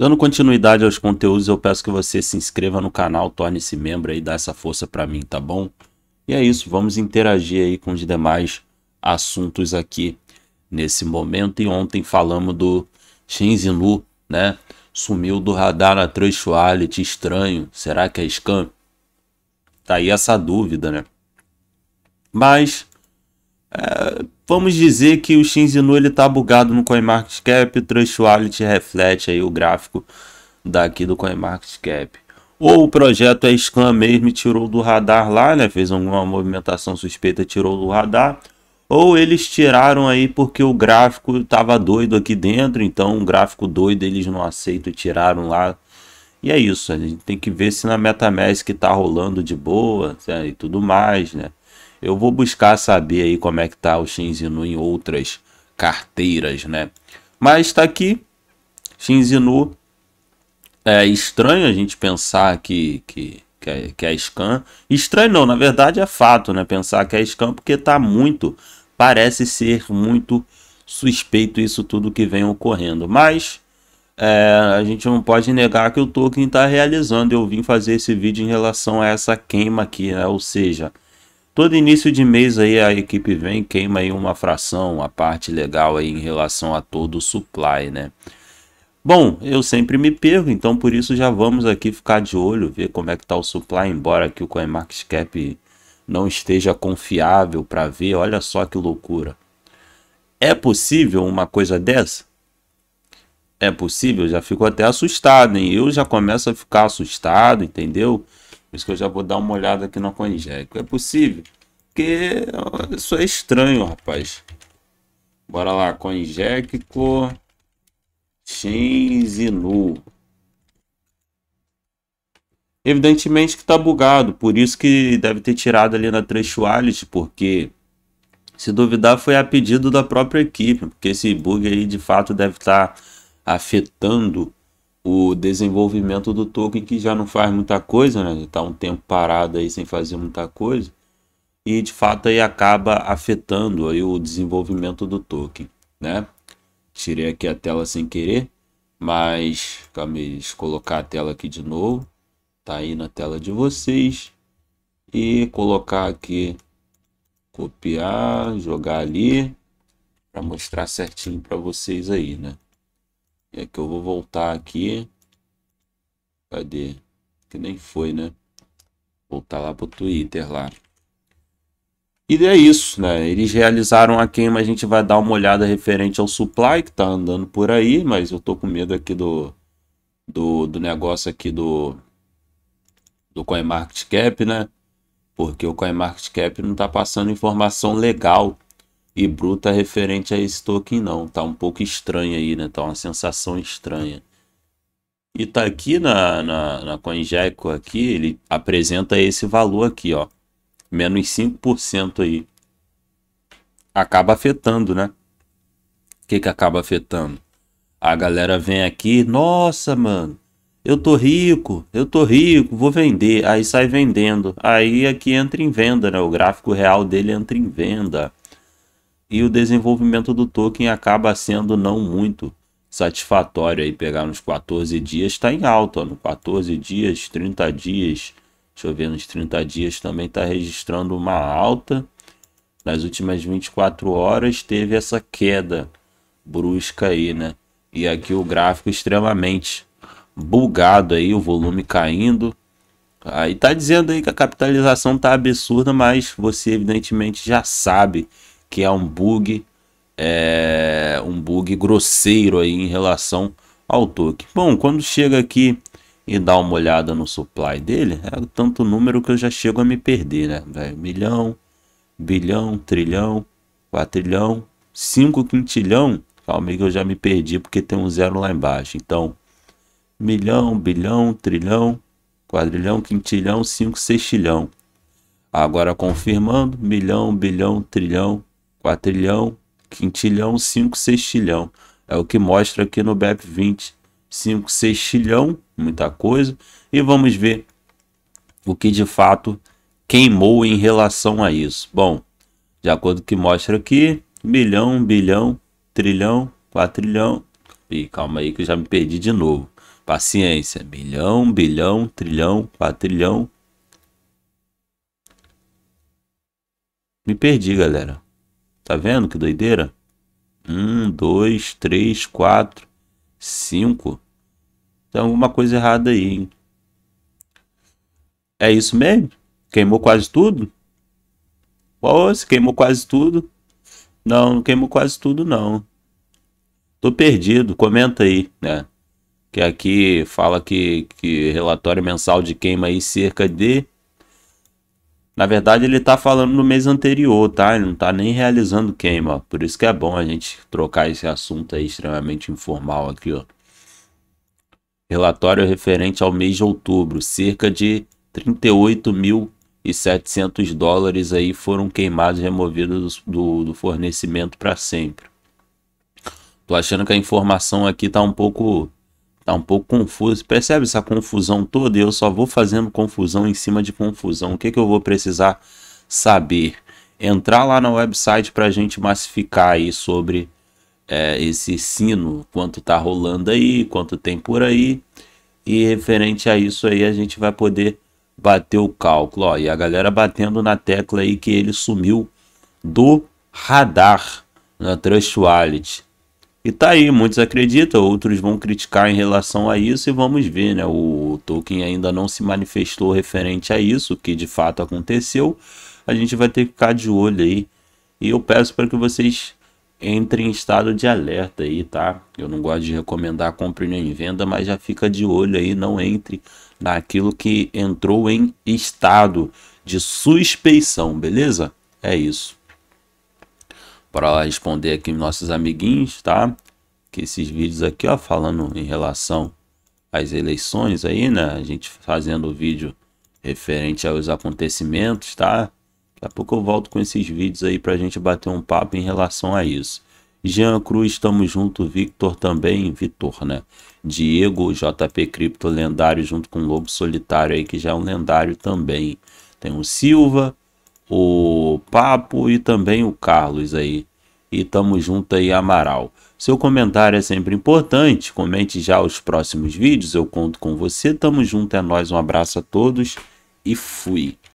Dando continuidade aos conteúdos, eu peço que você se inscreva no canal, torne-se membro e dá essa força para mim, tá bom? E é isso, vamos interagir aí com os demais assuntos aqui nesse momento. E ontem falamos do Shinzin Lu, né? Sumiu do radar na Trashuality, estranho. Será que é scam? Tá aí essa dúvida, né? Mas é, Vamos dizer que o Shinzinu ele tá bugado no CoinMarketCap, o Trustwallet reflete aí o gráfico daqui do CoinMarketCap. Ou o projeto é scam mesmo e tirou do radar lá, né? Fez alguma movimentação suspeita, tirou do radar. Ou eles tiraram aí porque o gráfico tava doido aqui dentro, então um gráfico doido eles não aceitam, e tiraram lá. E é isso, a gente tem que ver se na MetaMask tá rolando de boa né? e tudo mais, né? Eu vou buscar saber aí como é que tá o Shinzinu em outras carteiras, né? Mas está aqui, Shinzinu. É estranho a gente pensar que, que, que, é, que é scan. Estranho não, na verdade é fato, né? Pensar que é scan porque tá muito, parece ser muito suspeito isso tudo que vem ocorrendo. Mas é, a gente não pode negar que o Tolkien está realizando. Eu vim fazer esse vídeo em relação a essa queima aqui, né? ou seja, Todo início de mês aí a equipe vem queima aí uma fração, a parte legal aí em relação a todo o supply, né? Bom, eu sempre me perco, então por isso já vamos aqui ficar de olho, ver como é que tá o supply, embora que o CoinMarketCap não esteja confiável para ver, olha só que loucura. É possível uma coisa dessa? É possível? Já fico até assustado, hein? Eu já começo a ficar assustado, entendeu? Entendeu? Por isso que eu já vou dar uma olhada aqui no CoinGecko. É, é possível? Porque isso é estranho, rapaz. Bora lá, e Shinzinu. Evidentemente que está bugado, por isso que deve ter tirado ali na Trash porque se duvidar foi a pedido da própria equipe, porque esse bug aí de fato deve estar tá afetando o desenvolvimento do token que já não faz muita coisa, né? Está um tempo parado aí sem fazer muita coisa e de fato aí acaba afetando aí o desenvolvimento do token, né? Tirei aqui a tela sem querer, mas vamos colocar a tela aqui de novo, tá aí na tela de vocês e colocar aqui, copiar, jogar ali para mostrar certinho para vocês aí, né? É que eu vou voltar aqui. Cadê? Que nem foi, né? Voltar lá pro Twitter lá. E é isso, né? Eles realizaram a queima, a gente vai dar uma olhada referente ao supply que tá andando por aí, mas eu tô com medo aqui do do, do negócio aqui do do CoinMarketCap, né? Porque o CoinMarketCap não tá passando informação legal e bruta referente a esse token não. Tá um pouco estranho aí, né? Tá uma sensação estranha. E tá aqui na, na, na CoinGecko aqui, ele apresenta esse valor aqui, ó. Menos 5% aí. Acaba afetando, né? O que que acaba afetando? A galera vem aqui, nossa, mano, eu tô rico, eu tô rico, vou vender. Aí sai vendendo. Aí aqui entra em venda, né? O gráfico real dele entra em venda e o desenvolvimento do token acaba sendo não muito satisfatório aí pegar nos 14 dias está em alta no 14 dias 30 dias deixa eu ver nos 30 dias também está registrando uma alta nas últimas 24 horas teve essa queda brusca aí né e aqui o gráfico extremamente bugado aí o volume caindo aí tá dizendo aí que a capitalização tá absurda mas você evidentemente já sabe que é um bug, é, um bug grosseiro aí em relação ao Tolkien. Bom, quando chega aqui e dá uma olhada no supply dele, é tanto número que eu já chego a me perder, né? milhão, bilhão, trilhão, quatrilhão, cinco quintilhão. Calma aí que eu já me perdi porque tem um zero lá embaixo. Então, milhão, bilhão, trilhão, quadrilhão, quintilhão, cinco, sextilhão. Agora confirmando, milhão, bilhão, trilhão, quatrilhão, quintilhão, 5 sextilhão. É o que mostra aqui no BEP20. 5 sextilhão, muita coisa. E vamos ver o que de fato queimou em relação a isso. Bom, de acordo com o que mostra aqui, milhão, bilhão, trilhão, quatrilhão. E calma aí que eu já me perdi de novo. Paciência. Bilhão, bilhão, trilhão, quatrilhão. Me perdi, galera. Tá vendo que doideira? Um, dois, três, quatro, cinco. Tem alguma coisa errada aí, hein? É isso mesmo? Queimou quase tudo? Pô, se queimou quase tudo? Não, não queimou quase tudo, não. Tô perdido, comenta aí, né? Que aqui fala que, que relatório mensal de queima aí cerca de na verdade, ele está falando no mês anterior, tá? Ele não está nem realizando queima. Por isso que é bom a gente trocar esse assunto aí extremamente informal aqui, ó. Relatório referente ao mês de outubro, cerca de 38.700 mil e dólares aí foram queimados e removidos do, do, do fornecimento para sempre. Tô achando que a informação aqui tá um pouco Tá um pouco confuso. Percebe essa confusão toda? Eu só vou fazendo confusão em cima de confusão. O que, que eu vou precisar saber? Entrar lá no website para a gente massificar aí sobre é, esse sino, quanto tá rolando aí, quanto tem por aí. E referente a isso aí, a gente vai poder bater o cálculo. Ó, e a galera batendo na tecla aí que ele sumiu do radar na Trust Wallet. E tá aí, muitos acreditam, outros vão criticar em relação a isso e vamos ver, né? O Tolkien ainda não se manifestou referente a isso, que de fato aconteceu. A gente vai ter que ficar de olho aí. E eu peço para que vocês entrem em estado de alerta aí, tá? Eu não gosto de recomendar compra nem venda, mas já fica de olho aí, não entre naquilo que entrou em estado de suspeição, beleza? É isso para responder aqui nossos amiguinhos, tá? Que esses vídeos aqui, ó, falando em relação às eleições aí, né? A gente fazendo o vídeo referente aos acontecimentos, tá? Daqui a pouco eu volto com esses vídeos aí pra gente bater um papo em relação a isso. Jean Cruz, estamos junto, Victor também, Vitor, né? Diego, JP Cripto, lendário, junto com o Lobo Solitário aí, que já é um lendário também. Tem o Silva, o Papo e também o Carlos aí. E tamo junto aí, Amaral. Seu comentário é sempre importante. Comente já os próximos vídeos. Eu conto com você. Tamo junto, é nós. Um abraço a todos e fui.